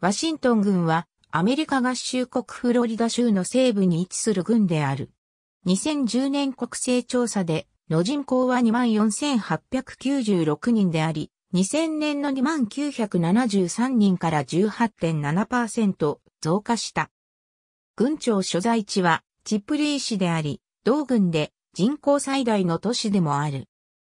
ワシントン軍はアメリカ合衆国フロリダ州の西部に位置する軍である。2010年国勢調査での人口は24,896人であり、2000年の2973人から18.7%増加した。軍庁所在地はチップリー市であり、同軍で人口最大の都市でもある。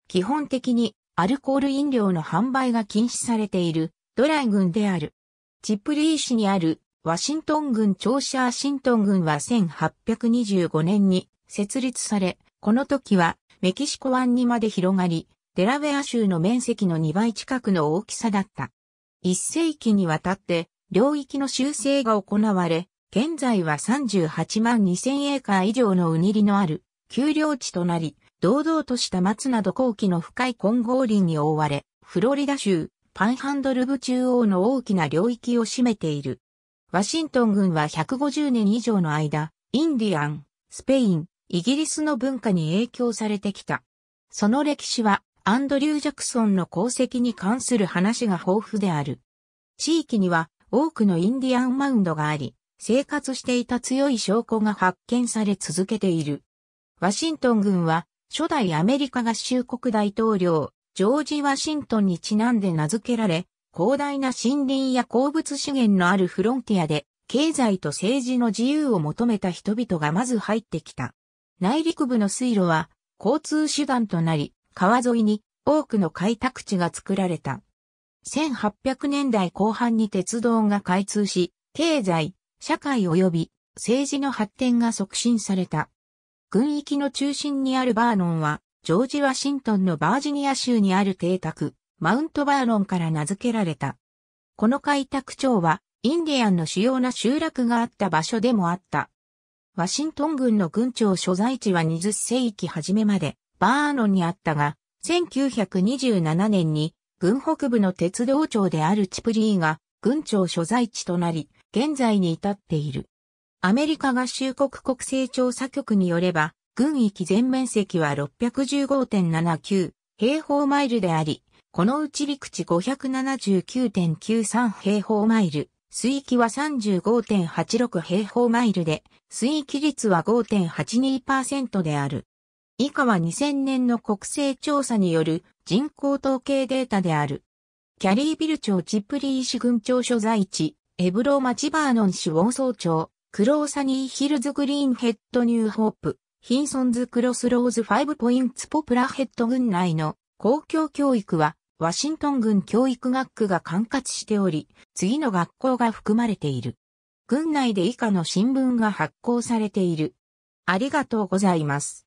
基本的にアルコール飲料の販売が禁止されているドライ軍である。チップリー市にあるワシントン郡庁舎ワシントン郡は1825年に設立され、この時はメキシコ湾にまで広がり、デラウェア州の面積の2倍近くの大きさだった。1世紀にわたって領域の修正が行われ、現在は38万2000エーカー以上のうにりのある丘陵地となり、堂々とした松など後期の深い混合林に覆われ、フロリダ州、パンハンドル部中央の大きな領域を占めている。ワシントン軍は150年以上の間、インディアン、スペイン、イギリスの文化に影響されてきた。その歴史は、アンドリュー・ジャクソンの功績に関する話が豊富である。地域には多くのインディアンマウンドがあり、生活していた強い証拠が発見され続けている。ワシントン軍は初代アメリカ合衆国大統領ジョージ・ワシントンにちなんで名付けられ、広大な森林や鉱物資源のあるフロンティアで、経済と政治の自由を求めた人々がまず入ってきた。内陸部の水路は、交通手段となり、川沿いに多くの開拓地が作られた。1800年代後半に鉄道が開通し、経済、社会及び政治の発展が促進された。軍域の中心にあるバーノンは、ジョージ・ワシントンのバージニア州にある邸宅、マウントバーロンから名付けられた。この開拓町は、インディアンの主要な集落があった場所でもあった。ワシントン軍の軍庁所在地は20世紀初めまで、バーロンにあったが、1927年に、軍北部の鉄道庁であるチプリーが、軍庁所在地となり、現在に至っている。アメリカ合衆国国勢調査局によれば、軍域全面積は615.79平方マイルであり、このうち陸地579.93平方マイル、水域は35.86平方マイルで、水域率は5.82%である。以下は2000年の国勢調査による人口統計データである。キャリービル町チップリー市軍町所在地、エブロ町バーノン市ウォンソー町、クローサニーヒルズグリーンヘッドニューホープ、ヒンソンズ・クロスローズ・ファイブ・ポインツ・ポプラヘッド郡内の公共教育は、ワシントン郡教育学区が管轄しており、次の学校が含まれている。郡内で以下の新聞が発行されている。ありがとうございます。